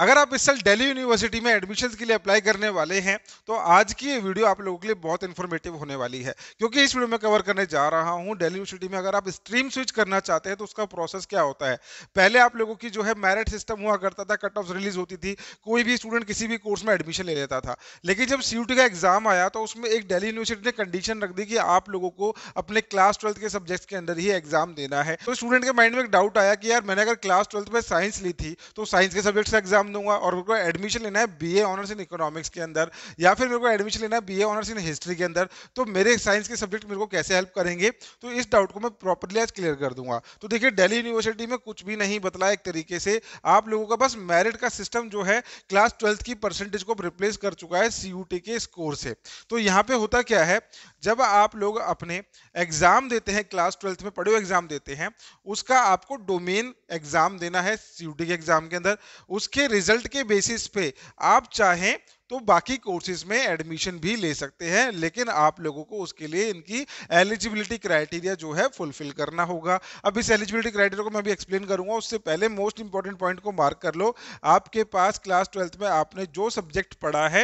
अगर आप इस साल दिल्ली यूनिवर्सिटी में एडमिशन के लिए अप्लाई करने वाले हैं तो आज की ये वीडियो आप लोगों के लिए बहुत इन्फॉर्मेटिव होने वाली है क्योंकि इस वीडियो में कवर करने जा रहा हूँ दिल्ली यूनिवर्सिटी में अगर आप स्ट्रीम स्विच करना चाहते हैं तो उसका प्रोसेस क्या होता है पहले आप लोगों की जो है मैरिट सिस्टम हुआ करता था कट ऑफ रिलीज होती थी कोई भी स्टूडेंट किसी भी कोर्स में एडमिशन ले लेता था लेकिन जब सी का एग्जाम आया तो उसमें एक डेली यूनिवर्सिटी ने कंडीशन रख दी कि आप लोगों को अपने क्लास ट्वेल्थ के सब्जेक्ट के अंदर ही एग्जाम देना है तो स्टूडेंट के माइंड में एक डाउट आया कि यार मैंने अगर क्लास ट्वेल्थ में साइंस ली थी तो साइंस के सब्जेक्ट से एग्जाम दूंगा और मेरे को एडमिशन लेना है बी ऑनर्स इन इकोनॉमिक्स के अंदर या फिर मेरे को एडमिशन लेना है बी ऑनर्स इन हिस्ट्री के अंदर तो मेरे साइंस के सब्जेक्ट मेरे को कैसे हेल्प करेंगे तो इस डाउट को मैं प्रॉपरली आज क्लियर कर दूंगा तो देखिए डेली यूनिवर्सिटी में कुछ भी नहीं बतला एक तरीके से आप लोगों का बस मेरिट का सिस्टम जो है क्लास ट्वेल्थ की परसेंटेज को रिप्लेस कर चुका है सी के स्कोर से तो यहाँ पे होता क्या है जब आप लोग अपने एग्जाम देते हैं क्लास ट्वेल्थ में पढ़े एग्जाम देते हैं उसका आपको डोमेन एग्जाम देना है सी के एग्जाम के अंदर उसके रिजल्ट के बेसिस पे आप चाहें तो बाकी कोर्सेज में एडमिशन भी ले सकते हैं लेकिन आप लोगों को उसके लिए इनकी एलिजिबिलिटी क्राइटेरिया जो है फुलफिल करना होगा अब इस एलिजिबिलिटी क्राइटेरिया को मैं भी एक्सप्लेन करूंगा उससे पहले मोस्ट इंपॉर्टेंट पॉइंट को मार्क कर लो आपके पास क्लास ट्वेल्थ में आपने जो सब्जेक्ट पढ़ा है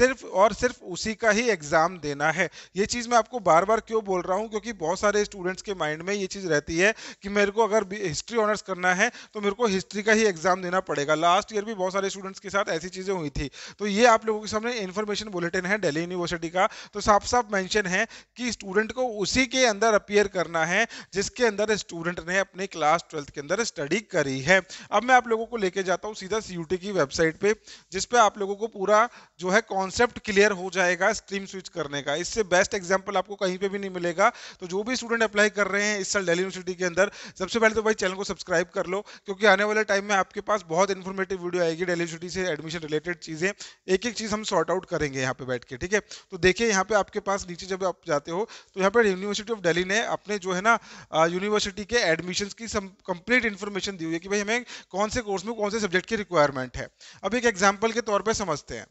सिर्फ और सिर्फ उसी का ही एग्जाम देना है ये चीज़ मैं आपको बार बार क्यों बोल रहा हूँ क्योंकि बहुत सारे स्टूडेंट्स के माइंड में ये चीज़ रहती है कि मेरे को अगर हिस्ट्री ऑनर्स करना है तो मेरे को हिस्ट्री का ही एग्जाम देना पड़ेगा लास्ट ईयर भी बहुत सारे स्टूडेंट्स के साथ ऐसी चीज़ें हुई थी तो ये आप लोगों के सामने इन्फॉर्मेशन बुलेटिन है दिल्ली यूनिवर्सिटी का तो साफ साफ मेंशन है कि स्टूडेंट को उसी के अंदर अपियर करना है जिसके अंदर स्टूडेंट ने अपने क्लास ट्वेल्थ के अंदर स्टडी करी है अब मैं आप लोगों को लेके जाता हूँ सीधा सी की वेबसाइट पर जिसपे आप लोगों को पूरा जो है कॉन्सेप्ट क्लियर हो जाएगा स्ट्रीम स्विच करने का इससे बेस्ट एग्जाम्पल आपको कहीं पर भी नहीं मिलेगा तो जो भी स्टूडेंट अप्लाई कर रहे हैं इस साल दिल्ली यूनिवर्सिटी के अंदर सबसे पहले तो भाई चैनल को सब्सक्राइब कर लो क्योंकि आने वाले टाइम में आपके पास बहुत इन्फॉर्मेटिव वीडियो आएगी डेली यूनिवर्सिटी से एडमिशन रिलेटेड चीज़ें एक एक चीज हम सॉर्ट आउट करेंगे यहाँ पे बैठ के ठीक है तो देखिए यहाँ पे आपके पास नीचे जब आप जाते हो तो यहाँ पे यूनिवर्सिटी ऑफ दिल्ली ने अपने जो है ना यूनिवर्सिटी के एडमिशन की कंप्लीट इन्फॉर्मेशन दी हुई है कि भाई हमें कौन से कोर्स में कौन से सब्जेक्ट की रिक्वायरमेंट है अब एक एग्जाम्पल के तौर पर समझते हैं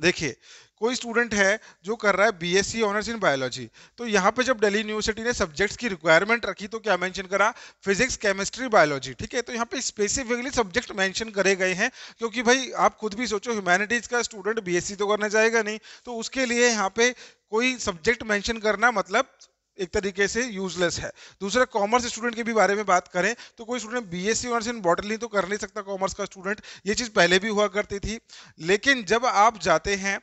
देखिए कोई स्टूडेंट है जो कर रहा है बीएससी ऑनर्स इन बायोलॉजी तो यहाँ पे जब दिल्ली यूनिवर्सिटी ने सब्जेक्ट्स की रिक्वायरमेंट रखी तो क्या मेंशन करा फिजिक्स केमिस्ट्री बायोलॉजी ठीक है तो यहाँ पे स्पेसिफिकली सब्जेक्ट मेंशन करे गए हैं क्योंकि भाई आप खुद भी सोचो ह्यूमैनिटीज का स्टूडेंट बी तो करने जाएगा नहीं तो उसके लिए यहाँ पे कोई सब्जेक्ट मैंशन करना मतलब एक तरीके से यूजलेस है दूसरा कॉमर्स स्टूडेंट के भी बारे में बात करें तो कोई student B S C honours in botany तो कर नहीं सकता कॉमर्स का स्टूडेंट ये चीज़ पहले भी हुआ करती थी लेकिन जब आप जाते हैं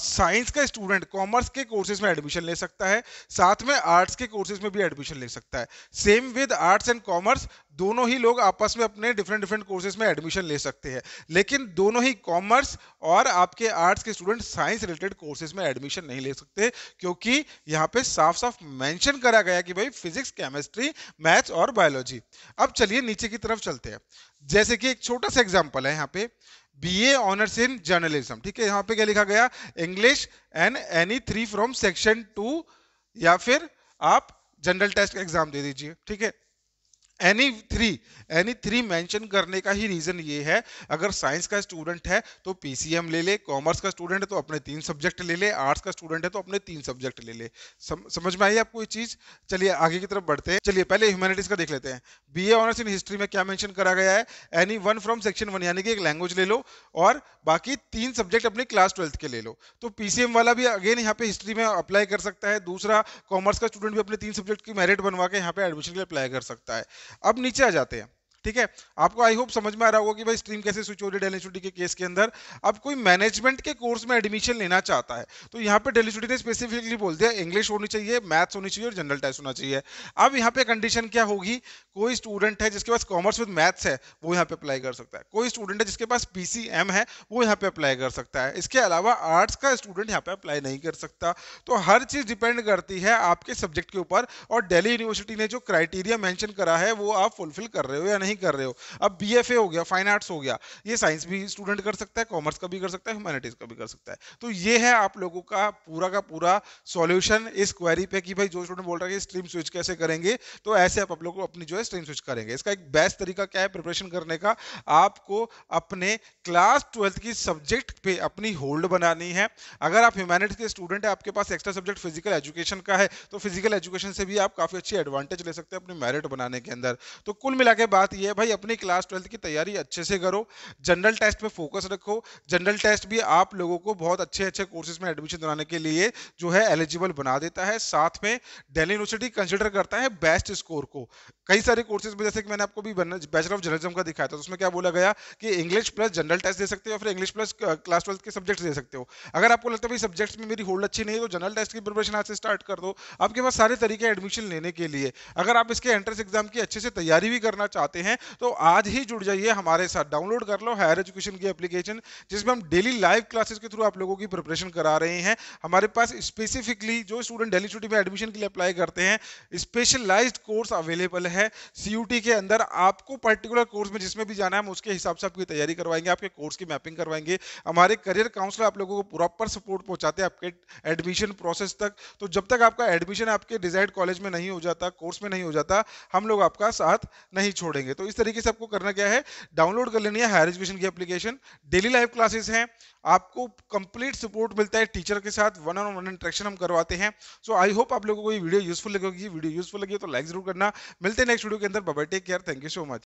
साइंस का स्टूडेंट कॉमर्स के कोर्सेज में एडमिशन ले सकता है साथ में आर्ट्स के कोर्सेज में भी एडमिशन ले सकता है same with arts and commerce दोनों ही लोग आपस में अपने डिफरेंट डिफरेंट कोर्सेज में एडमिशन ले सकते हैं लेकिन दोनों ही कॉमर्स और आपके आर्ट्स के स्टूडेंट साइंस रिलेटेड कोर्सेज में एडमिशन नहीं ले सकते क्योंकि यहाँ पे साफ साफ मेंशन करा गया कि भाई फिजिक्स केमिस्ट्री मैथ्स और बायोलॉजी अब चलिए नीचे की तरफ चलते हैं जैसे कि एक छोटा सा एग्जाम्पल है यहाँ पे बीए ऑनर्स इन जर्नलिज्म ठीक है यहाँ पे क्या लिखा गया English and any three from section two या फिर आप जनरल टेस्ट एग्जाम दे दीजिए ठीक है any three any three mention करने का ही रीज़न ये है अगर साइंस का स्टूडेंट है तो पीसीएम ले ले कॉमर्स का स्टूडेंट है तो अपने तीन सब्जेक्ट ले ले आर्ट्स का स्टूडेंट है तो अपने तीन सब्जेक्ट ले ले सम, समझ में आई आपको ये चीज़ चलिए आगे की तरफ बढ़ते हैं चलिए पहले ह्यूमैनिटीज़ का देख लेते हैं बी ऑनर्स इन हिस्ट्री में क्या मैंशन करा गया है any one from section one यानी कि एक लैंग्वेज ले लो और बाकी तीन सब्जेक्ट अपने क्लास ट्वेल्थ के ले लो तो पीसीएम वाला भी अगेन यहाँ पे हिस्ट्री में अप्लाई कर सकता है दूसरा कॉमर्स का स्टूडेंट भी अपने तीन सब्जेक्ट की मेरिट बनवा के यहाँ पे एडमिशन के लिए अप्लाई कर सकता है अब नीचे आ जाते हैं ठीक है आपको आई होप समझ में आ रहा होगा कि भाई स्ट्रीम कैसे स्विच हो रही है डेली के केस के अंदर अब कोई मैनेजमेंट के कोर्स में एडमिशन लेना चाहता है तो यहाँ पे डेलिस्टूडी ने स्पेसिफिकली बोल दिया इंग्लिश होनी चाहिए मैथ्स होनी चाहिए और जनरल टेस्ट होना चाहिए अब यहाँ पे कंडीशन क्या होगी कोई स्टूडेंट है जिसके पास कॉमर्स विद मैथ्स है वो यहाँ पे अप्लाई कर सकता है कोई स्टूडेंट है जिसके पास पी है वो यहाँ पे अप्लाई कर सकता है इसके अलावा आर्ट्स का स्टूडेंट यहाँ पे अप्लाई नहीं कर सकता तो हर चीज डिपेंड करती है आपके सब्जेक्ट के ऊपर और डेली यूनिवर्सिटी ने जो क्राइटेरिया मैंशन करा है वो आप फुलफिल कर रहे हो या नहीं नहीं कर रहे हो अब बी हो गया फाइन आर्ट्स हो गया ये साइंस भी स्टूडेंट कर सकता है कॉमर्स का भी कर सकता है ह्यूमैनिटीज का भी कर सकता है तो ये है आप लोगों का पूरा का पूरा सॉल्यूशन इस क्वेरी पे कि भाई जो स्टूडेंट बोल रहा है कि स्ट्रीम स्विच कैसे करेंगे तो ऐसे आप, आप लोग अपनी जो है स्ट्रीम स्विच करेंगे इसका एक बेस्ट तरीका क्या है प्रिपरेशन करने का आपको अपने क्लास ट्वेल्थ की सब्जेक्ट पे अपनी होल्ड बनानी है अगर आप ह्यूमैनिटीज के स्टूडेंट है आपके पास एक्स्ट्रा सब्जेक्ट फिजिकल एजुकेशन का है तो फिजिकल एजुकेशन से भी आप काफी अच्छी एडवांटेज ले सकते हैं अपनी मेरिट बनाने के अंदर तो कुल मिला बात ये है भाई अपनी क्लास ट्वेल्थ की तैयारी अच्छे से करो जनरल टेस्ट पे फोकस रखो जनरल टेस्ट भी आप लोगों को बहुत अच्छे अच्छे कोर्सेज में एडमिशन दिलाने के लिए जो है एलिजिबल बना देता है साथ में दिल्ली यूनिवर्सिटी कंसिडर करता है बेस्ट स्कोर को कई सारे कोर्सेज में जैसे कि मैंने आपको भी बैचलर ऑफ जर्नलिज्म का दिखाया था तो उसमें क्या बोला गया कि इंग्लिश प्लस जनरल टेस्ट दे सकते हो फिर इंग्लिश प्लस क्लास ट्वेल्थ के सब्जेक्ट्स दे सकते हो अगर आपको लगता है भाई सब्जेक्ट्स में मेरी होल्ड अच्छी नहीं है तो जनरल टेस्ट की प्रिपरेशन आज से स्टार्ट कर दो आपके पास सारे तरीके एडमिशन लेने के लिए अगर आप इसके एंट्रेंस एग्जाम की अच्छे से तैयारी भी करना चाहते हैं हैं तो आज ही जुड़ जाइए हमारे साथ डाउनलोड कर लो हायर एजुकेशन की एप्लीकेशन जिसमें हम डेली लाइव क्लासेस के थ्रू आप लोगों की प्रिपरेशन करा रहे हैं हमारे पास स्पेसिफिकली जो स्टूडेंट डेली छुट्टी में एडमिशन के लिए अप्लाई करते हैं स्पेशलाइज कोर्स अवेलेबल है सी के अंदर आपको पर्टिकुलर कोर्स में जिसमें भी जाना है हम उसके हिसाब से आपकी तैयारी करवाएंगे आपके कोर्स की मैपिंग करवाएंगे हमारे करियर काउंसलर आप लोगों को प्रॉपर सपोर्ट पहुंचाते हैं आपके एडमिशन प्रोसेस तक तो जब तक आपका एडमिशन आपके डिजाइड कॉलेज में नहीं हो जाता कोर्स में नहीं हो जाता हम लोग आपका साथ नहीं छोड़ेंगे तो इस तरीके से आपको करना क्या है डाउनलोड कर लेनी है हायर एजुकेशन की एप्लीकेशन डेली लाइव क्लासेस हैं आपको कंप्लीट सपोर्ट मिलता है टीचर के साथ वन ऑन वन इंट्रेक्शन हम करवाते हैं सो आई होप आप लोगों को ये वीडियो यूजफुल लगेगी वीडियो यूजफुल लगी तो लाइक जरूर करना मिलते हैं नेक्स्ट वीडियो के अंदर बाबा take care thank you so much